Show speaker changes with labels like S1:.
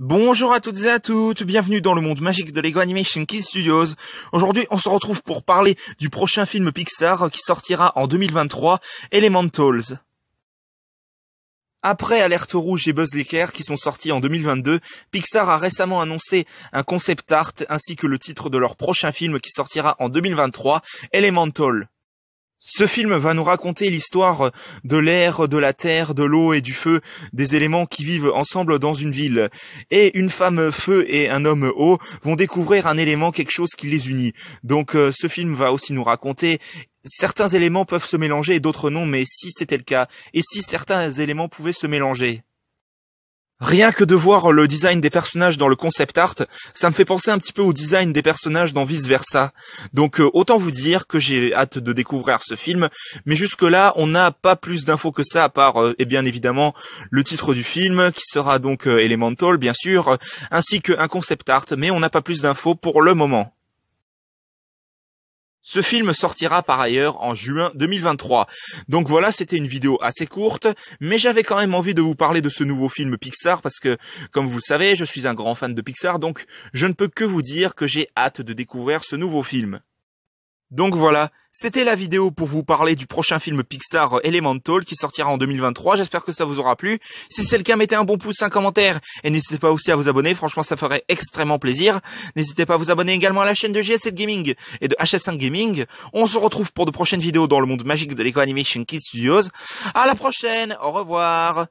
S1: Bonjour à toutes et à toutes, bienvenue dans le monde magique de Lego Animation Key Studios. Aujourd'hui, on se retrouve pour parler du prochain film Pixar qui sortira en 2023, Elementals. Après Alerte Rouge et Buzz l'éclair qui sont sortis en 2022, Pixar a récemment annoncé un concept art ainsi que le titre de leur prochain film qui sortira en 2023, Elementals. Ce film va nous raconter l'histoire de l'air, de la terre, de l'eau et du feu, des éléments qui vivent ensemble dans une ville. Et une femme feu et un homme eau vont découvrir un élément, quelque chose qui les unit. Donc euh, ce film va aussi nous raconter certains éléments peuvent se mélanger et d'autres non, mais si c'était le cas, et si certains éléments pouvaient se mélanger, Rien que de voir le design des personnages dans le concept art, ça me fait penser un petit peu au design des personnages dans Vice Versa. Donc euh, autant vous dire que j'ai hâte de découvrir ce film, mais jusque là on n'a pas plus d'infos que ça à part euh, et bien évidemment le titre du film qui sera donc euh, Elemental bien sûr, ainsi qu'un concept art, mais on n'a pas plus d'infos pour le moment. Ce film sortira par ailleurs en juin 2023. Donc voilà, c'était une vidéo assez courte, mais j'avais quand même envie de vous parler de ce nouveau film Pixar parce que, comme vous le savez, je suis un grand fan de Pixar, donc je ne peux que vous dire que j'ai hâte de découvrir ce nouveau film. Donc voilà, c'était la vidéo pour vous parler du prochain film Pixar Elemental qui sortira en 2023. J'espère que ça vous aura plu. Si c'est le cas, mettez un bon pouce, un commentaire et n'hésitez pas aussi à vous abonner. Franchement, ça ferait extrêmement plaisir. N'hésitez pas à vous abonner également à la chaîne de GS7 Gaming et de HS5 Gaming. On se retrouve pour de prochaines vidéos dans le monde magique de l'Eco Animation Kids Studios. À la prochaine. Au revoir.